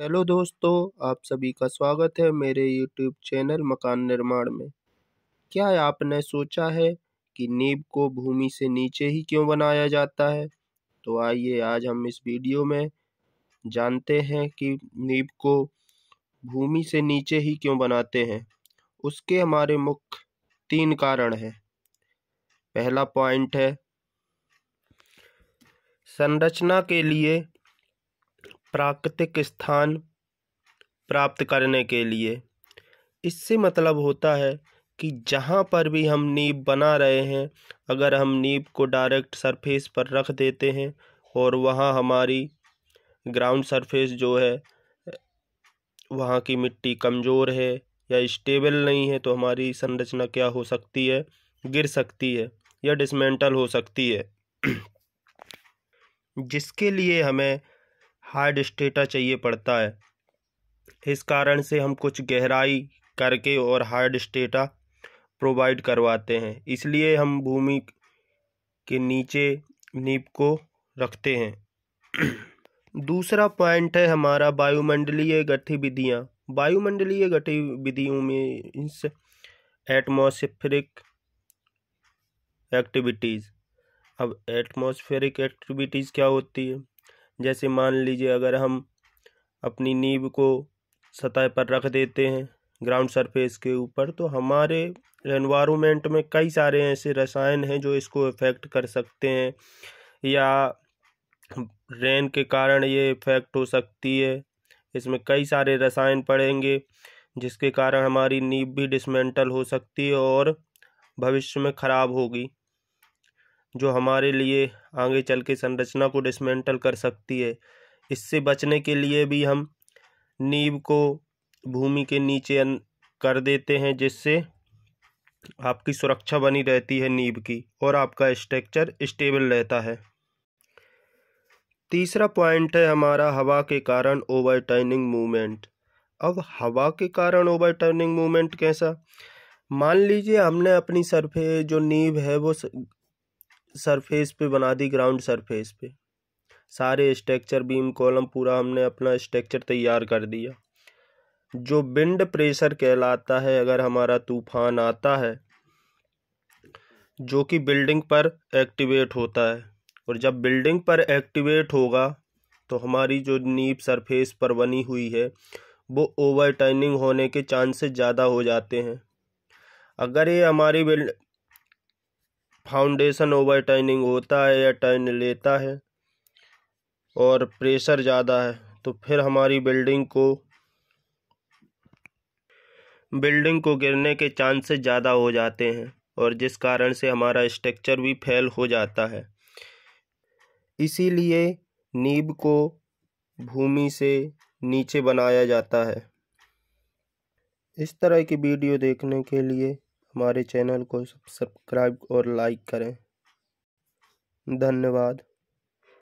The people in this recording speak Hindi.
हेलो दोस्तों आप सभी का स्वागत है मेरे यूट्यूब चैनल मकान निर्माण में क्या आपने सोचा है कि नींब को भूमि से नीचे ही क्यों बनाया जाता है तो आइए आज हम इस वीडियो में जानते हैं कि नींब को भूमि से नीचे ही क्यों बनाते हैं उसके हमारे मुख्य तीन कारण हैं पहला पॉइंट है संरचना के लिए प्राकृतिक स्थान प्राप्त करने के लिए इससे मतलब होता है कि जहाँ पर भी हम नींब बना रहे हैं अगर हम नींब को डायरेक्ट सरफेस पर रख देते हैं और वहाँ हमारी ग्राउंड सरफेस जो है वहाँ की मिट्टी कमज़ोर है या स्टेबल नहीं है तो हमारी संरचना क्या हो सकती है गिर सकती है या डिसमेंटल हो सकती है जिसके लिए हमें हार्ड स्टेटा चाहिए पड़ता है इस कारण से हम कुछ गहराई करके और हार्ड स्टेटा प्रोवाइड करवाते हैं इसलिए हम भूमि के नीचे नींव को रखते हैं दूसरा पॉइंट है हमारा वायुमंडलीय गतिविधियाँ वायुमंडलीय गतिविधियों में इस एक्टिविटीज़ अब एटमोसफेरिक एक्टिविटीज़ क्या होती है जैसे मान लीजिए अगर हम अपनी नींब को सतह पर रख देते हैं ग्राउंड सरफेस के ऊपर तो हमारे एनवायरनमेंट में कई सारे ऐसे रसायन हैं जो इसको इफ़ेक्ट कर सकते हैं या रेन के कारण ये इफ़ेक्ट हो सकती है इसमें कई सारे रसायन पड़ेंगे जिसके कारण हमारी नींब भी डिसमेंटल हो सकती है और भविष्य में ख़राब होगी जो हमारे लिए आगे चल के संरचना को डिसमेंटल कर सकती है इससे बचने के लिए भी हम नींब को भूमि के नीचे कर देते हैं जिससे आपकी सुरक्षा बनी रहती है नींब की और आपका स्ट्रक्चर स्टेबल रहता है तीसरा पॉइंट है हमारा हवा के कारण ओवरटर्निंग मूवमेंट अब हवा के कारण ओवरटर्निंग मूवमेंट कैसा मान लीजिए हमने अपनी सर पे जो नींब है वो सरफेस पे बना दी ग्राउंड सरफेस पे सारे स्ट्रक्चर बीम कॉलम पूरा हमने अपना स्ट्रक्चर तैयार कर दिया जो विंड प्रेशर कहलाता है अगर हमारा तूफान आता है जो कि बिल्डिंग पर एक्टिवेट होता है और जब बिल्डिंग पर एक्टिवेट होगा तो हमारी जो नीब सरफेस पर बनी हुई है वो ओवर होने के चांसेस ज़्यादा हो जाते हैं अगर ये हमारी बिल्ड फाउंडेशन ओवर टर्निंग होता है या टर्न लेता है और प्रेशर ज़्यादा है तो फिर हमारी बिल्डिंग को बिल्डिंग को गिरने के चांसेस ज़्यादा हो जाते हैं और जिस कारण से हमारा स्ट्रक्चर भी फेल हो जाता है इसीलिए नींब को भूमि से नीचे बनाया जाता है इस तरह की वीडियो देखने के लिए हमारे चैनल को सब्सक्राइब और लाइक करें धन्यवाद